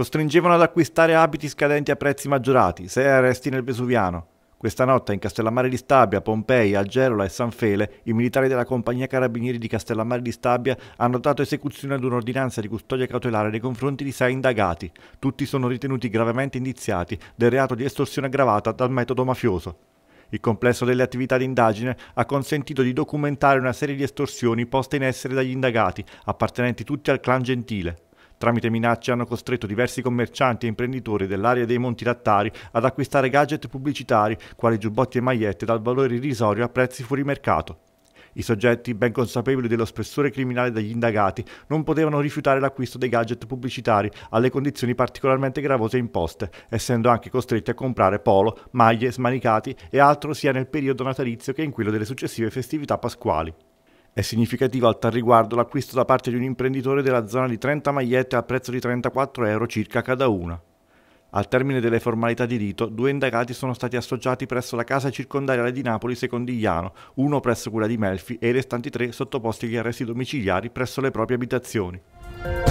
costringevano ad acquistare abiti scadenti a prezzi maggiorati, sei arresti nel Vesuviano. Questa notte in Castellammare di Stabia, Pompei, Algerola e San Fele, i militari della compagnia carabinieri di Castellammare di Stabia hanno dato esecuzione ad un'ordinanza di custodia cautelare nei confronti di sei indagati. Tutti sono ritenuti gravemente indiziati del reato di estorsione aggravata dal metodo mafioso. Il complesso delle attività di indagine ha consentito di documentare una serie di estorsioni poste in essere dagli indagati, appartenenti tutti al clan Gentile. Tramite minacce hanno costretto diversi commercianti e imprenditori dell'area dei Monti Lattari ad acquistare gadget pubblicitari, quali giubbotti e magliette, dal valore irrisorio a prezzi fuori mercato. I soggetti, ben consapevoli dello spessore criminale degli indagati, non potevano rifiutare l'acquisto dei gadget pubblicitari alle condizioni particolarmente gravose imposte, essendo anche costretti a comprare polo, maglie, smanicati e altro sia nel periodo natalizio che in quello delle successive festività pasquali. È significativo al tal riguardo l'acquisto da parte di un imprenditore della zona di 30 magliette al prezzo di 34 euro circa cada una. Al termine delle formalità di rito, due indagati sono stati associati presso la casa circondariale di Napoli Secondigliano, uno presso quella di Melfi e i restanti tre sottoposti agli arresti domiciliari presso le proprie abitazioni.